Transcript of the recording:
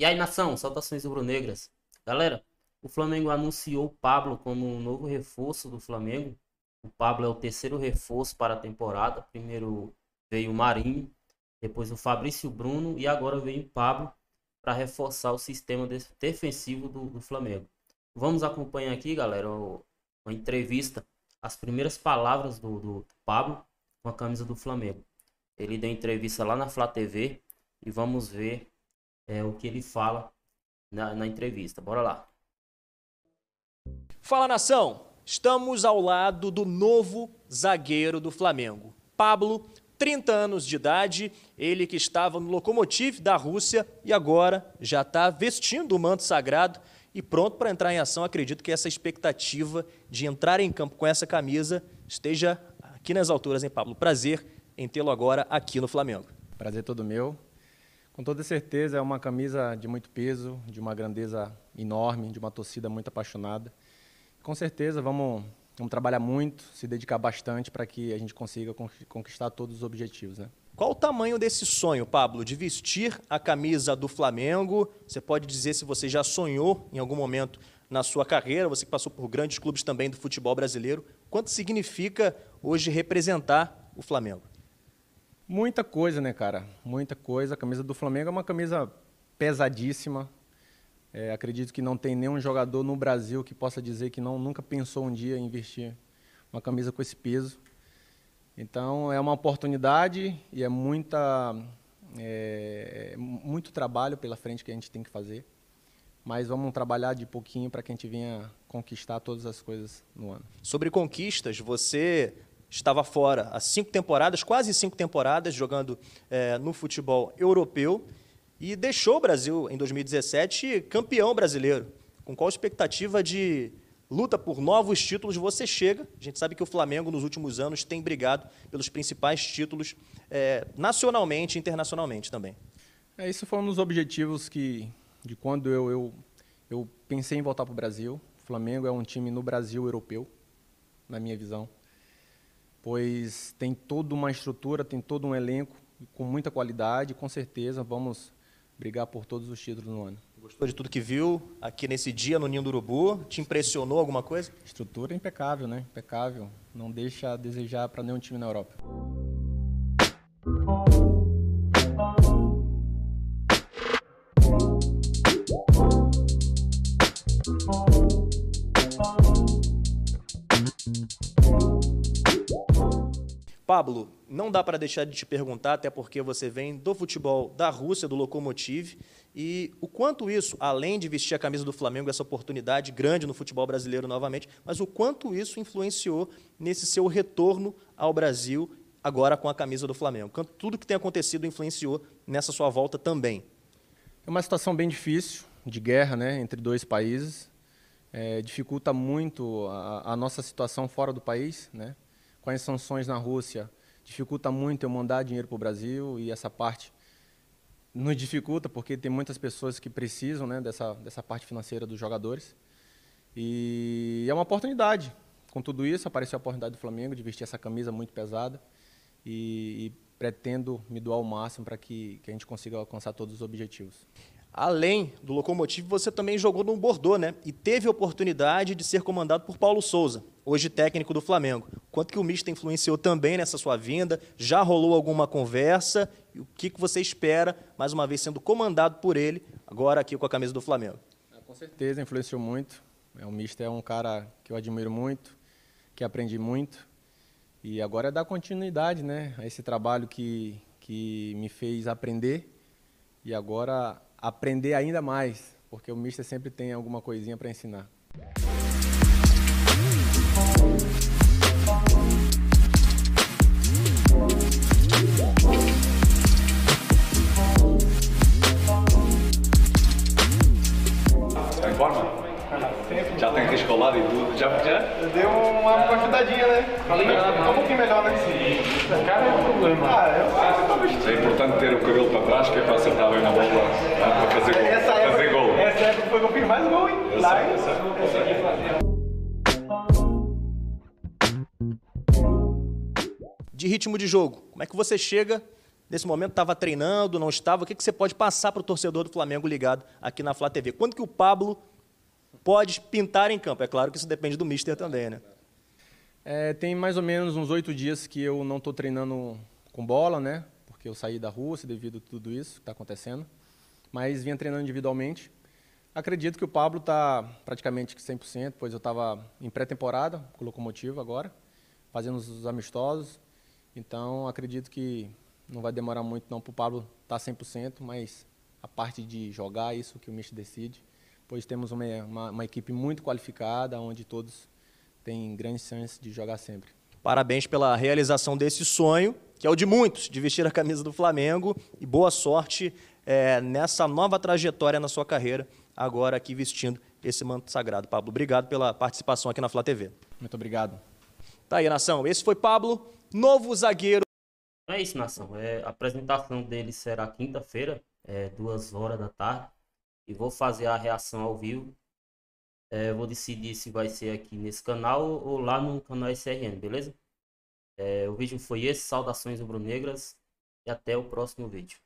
E aí, nação, saudações rubro-negras. Galera, o Flamengo anunciou o Pablo como um novo reforço do Flamengo. O Pablo é o terceiro reforço para a temporada. Primeiro veio o Marinho, depois o Fabrício Bruno e agora veio o Pablo para reforçar o sistema defensivo do, do, Flamengo. Vamos acompanhar aqui, galera, a entrevista, as primeiras palavras do, do Pablo com a camisa do Flamengo. Ele deu entrevista lá na Flá TV e vamos ver é, o que ele fala na, na entrevista. Bora lá. Fala nação! Estamos ao lado do novo zagueiro do Flamengo, Pablo 30 anos de idade, ele que estava no Lokomotiv da Rússia e agora já está vestindo o manto sagrado e pronto para entrar em ação. Acredito que essa expectativa de entrar em campo com essa camisa esteja aqui nas alturas, hein, Pablo? Prazer em tê-lo agora aqui no Flamengo. Prazer todo meu. Com toda certeza, é uma camisa de muito peso, de uma grandeza enorme, de uma torcida muito apaixonada. Com certeza, vamos, vamos trabalhar muito, se dedicar bastante para que a gente consiga conquistar todos os objetivos. Né? Qual o tamanho desse sonho, Pablo, de vestir a camisa do Flamengo? Você pode dizer se você já sonhou em algum momento na sua carreira, você que passou por grandes clubes também do futebol brasileiro. Quanto significa hoje representar o Flamengo? Muita coisa, né, cara? Muita coisa. A camisa do Flamengo é uma camisa pesadíssima. É, acredito que não tem nenhum jogador no Brasil que possa dizer que não nunca pensou um dia em investir uma camisa com esse peso. Então é uma oportunidade e é muita é, muito trabalho pela frente que a gente tem que fazer. Mas vamos trabalhar de pouquinho para que a gente venha conquistar todas as coisas no ano. Sobre conquistas, você estava fora há cinco temporadas, quase cinco temporadas, jogando é, no futebol europeu e deixou o Brasil, em 2017, campeão brasileiro. Com qual expectativa de luta por novos títulos você chega? A gente sabe que o Flamengo, nos últimos anos, tem brigado pelos principais títulos é, nacionalmente e internacionalmente também. É, isso foi um dos objetivos que, de quando eu, eu, eu pensei em voltar para o Brasil. O Flamengo é um time no Brasil europeu, na minha visão pois tem toda uma estrutura, tem todo um elenco com muita qualidade. Com certeza vamos brigar por todos os títulos no ano. Gostou de tudo que viu aqui nesse dia no Ninho do Urubu? Te impressionou alguma coisa? Estrutura é impecável, né? Impecável. Não deixa a desejar para nenhum time na Europa. Pablo, não dá para deixar de te perguntar, até porque você vem do futebol da Rússia, do Lokomotiv, e o quanto isso, além de vestir a camisa do Flamengo, essa oportunidade grande no futebol brasileiro novamente, mas o quanto isso influenciou nesse seu retorno ao Brasil, agora com a camisa do Flamengo? Tudo que tem acontecido influenciou nessa sua volta também. É uma situação bem difícil, de guerra né, entre dois países. É, dificulta muito a, a nossa situação fora do país, né? com as sanções na Rússia, dificulta muito eu mandar dinheiro para o Brasil e essa parte nos dificulta porque tem muitas pessoas que precisam né, dessa, dessa parte financeira dos jogadores. E é uma oportunidade. Com tudo isso, apareceu a oportunidade do Flamengo de vestir essa camisa muito pesada e, e pretendo me doar o máximo para que, que a gente consiga alcançar todos os objetivos além do Locomotivo, você também jogou no Bordeaux, né? E teve a oportunidade de ser comandado por Paulo Souza, hoje técnico do Flamengo. Quanto que o Mista influenciou também nessa sua vinda? Já rolou alguma conversa? E o que, que você espera, mais uma vez sendo comandado por ele, agora aqui com a camisa do Flamengo? Ah, com certeza, influenciou muito. É, o Mista é um cara que eu admiro muito, que aprendi muito. E agora é dar continuidade né, a esse trabalho que, que me fez aprender. E agora aprender ainda mais, porque o Mister sempre tem alguma coisinha para ensinar. Deu uma cortadinha, né? Falei, ficou um pouquinho melhor, né? Sim. Cara, é um problema. Ah, eu que É importante ter o cabelo para trás, que é pra acertar bem na bola, né? para fazer gol. Essa época, fazer gol. Essa época foi que eu fiz mais gol, hein? Eu Lá, sei, eu não consegui fazer. de ritmo de jogo. Como é que você chega? Nesse momento estava treinando, não estava? O que, que você pode passar para o torcedor do Flamengo ligado aqui na Flá TV? Quando que o Pablo pode pintar em campo. É claro que isso depende do mister também, né? É, tem mais ou menos uns oito dias que eu não estou treinando com bola, né? Porque eu saí da Rússia devido a tudo isso que está acontecendo. Mas vinha treinando individualmente. Acredito que o Pablo está praticamente 100%, pois eu estava em pré-temporada com o Locomotivo agora, fazendo os amistosos. Então, acredito que não vai demorar muito não para o Pablo estar tá 100%, mas a parte de jogar, isso que o Mister decide pois temos uma, uma, uma equipe muito qualificada, onde todos têm grandes chances de jogar sempre. Parabéns pela realização desse sonho, que é o de muitos, de vestir a camisa do Flamengo, e boa sorte é, nessa nova trajetória na sua carreira, agora aqui vestindo esse manto sagrado. Pablo, obrigado pela participação aqui na Flá TV. Muito obrigado. Tá aí, Nação. Esse foi Pablo, novo zagueiro. É isso, Nação. É, a apresentação dele será quinta-feira, é, duas horas da tarde e vou fazer a reação ao vivo. É, vou decidir se vai ser aqui nesse canal ou lá no canal SRN, beleza? É, o vídeo foi esse, saudações rubro-negras e até o próximo vídeo.